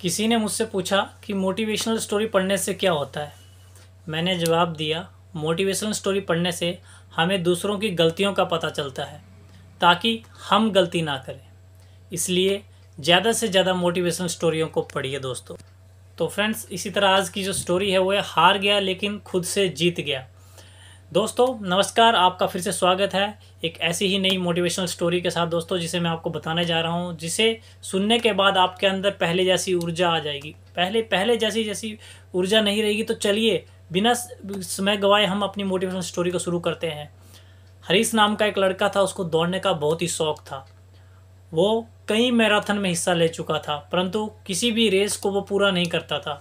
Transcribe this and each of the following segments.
किसी ने मुझसे पूछा कि मोटिवेशनल स्टोरी पढ़ने से क्या होता है मैंने जवाब दिया मोटिवेशनल स्टोरी पढ़ने से हमें दूसरों की गलतियों का पता चलता है ताकि हम गलती ना करें इसलिए ज़्यादा से ज़्यादा मोटिवेशनल स्टोरियों को पढ़िए दोस्तों तो फ्रेंड्स इसी तरह आज की जो स्टोरी है वो है हार गया लेकिन खुद से जीत गया दोस्तों नमस्कार आपका फिर से स्वागत है एक ऐसी ही नई मोटिवेशनल स्टोरी के साथ दोस्तों जिसे मैं आपको बताने जा रहा हूँ जिसे सुनने के बाद आपके अंदर पहले जैसी ऊर्जा आ जाएगी पहले पहले जैसी जैसी ऊर्जा नहीं रहेगी तो चलिए बिना समय गवाए हम अपनी मोटिवेशनल स्टोरी को शुरू करते हैं हरीश नाम का एक लड़का था उसको दौड़ने का बहुत ही शौक था वो कई मैराथन में हिस्सा ले चुका था परंतु किसी भी रेस को वो पूरा नहीं करता था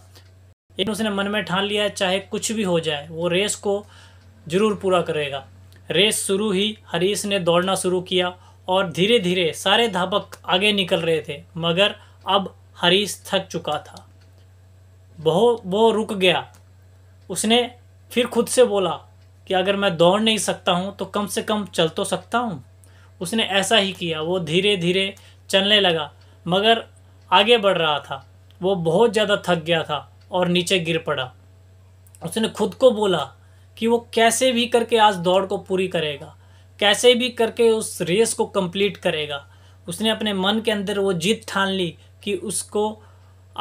लेकिन उसने मन में ठान लिया चाहे कुछ भी हो जाए वो रेस को जरूर पूरा करेगा रेस शुरू ही हरीश ने दौड़ना शुरू किया और धीरे धीरे सारे धावक आगे निकल रहे थे मगर अब हरीश थक चुका था बहु वो रुक गया उसने फिर खुद से बोला कि अगर मैं दौड़ नहीं सकता हूँ तो कम से कम चल तो सकता हूँ उसने ऐसा ही किया वो धीरे धीरे चलने लगा मगर आगे बढ़ रहा था वो बहुत ज़्यादा थक गया था और नीचे गिर पड़ा उसने खुद को बोला कि वो कैसे भी करके आज दौड़ को पूरी करेगा कैसे भी करके उस रेस को कंप्लीट करेगा उसने अपने मन के अंदर वो जीत ठान ली कि उसको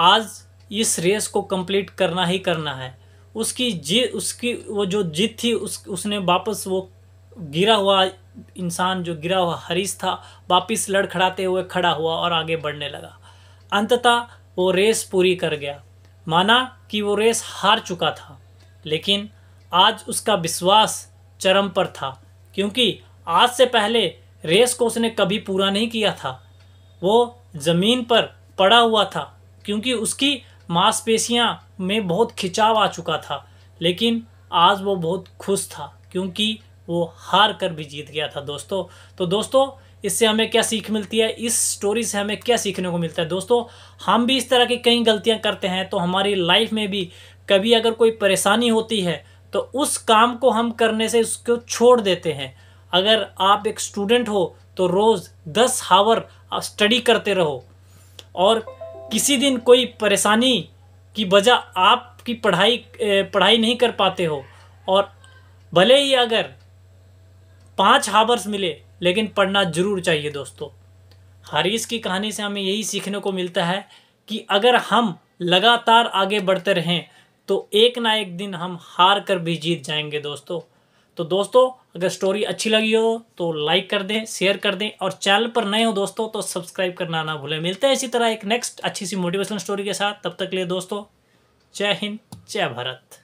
आज इस रेस को कंप्लीट करना ही करना है उसकी जी उसकी वो जो जीत थी उस उसने वापस वो गिरा हुआ इंसान जो गिरा हुआ हरीश था वापस लड़खड़ाते हुए खड़ा हुआ और आगे बढ़ने लगा अंततः वो रेस पूरी कर गया माना कि वो रेस हार चुका था लेकिन आज उसका विश्वास चरम पर था क्योंकि आज से पहले रेस को उसने कभी पूरा नहीं किया था वो ज़मीन पर पड़ा हुआ था क्योंकि उसकी मांसपेशियां में बहुत खिंचाव आ चुका था लेकिन आज वो बहुत खुश था क्योंकि वो हार कर भी जीत गया था दोस्तों तो दोस्तों इससे हमें क्या सीख मिलती है इस स्टोरी से हमें क्या सीखने को मिलता है दोस्तों हम भी इस तरह की कई गलतियां करते हैं तो हमारी लाइफ में भी कभी अगर कोई परेशानी होती है तो उस काम को हम करने से उसको छोड़ देते हैं अगर आप एक स्टूडेंट हो तो रोज़ दस हावर स्टडी करते रहो और किसी दिन कोई परेशानी की वजह आपकी पढ़ाई पढ़ाई नहीं कर पाते हो और भले ही अगर पाँच हावर्स मिले लेकिन पढ़ना ज़रूर चाहिए दोस्तों हारिस की कहानी से हमें यही सीखने को मिलता है कि अगर हम लगातार आगे बढ़ते रहें तो एक ना एक दिन हम हार कर भी जीत जाएंगे दोस्तों तो दोस्तों अगर स्टोरी अच्छी लगी हो तो लाइक कर दें शेयर कर दें और चैनल पर नए हो दोस्तों तो सब्सक्राइब करना ना भूलें मिलते हैं इसी तरह एक नेक्स्ट अच्छी सी मोटिवेशनल स्टोरी के साथ तब तक लिए दोस्तों जय हिंद जय भारत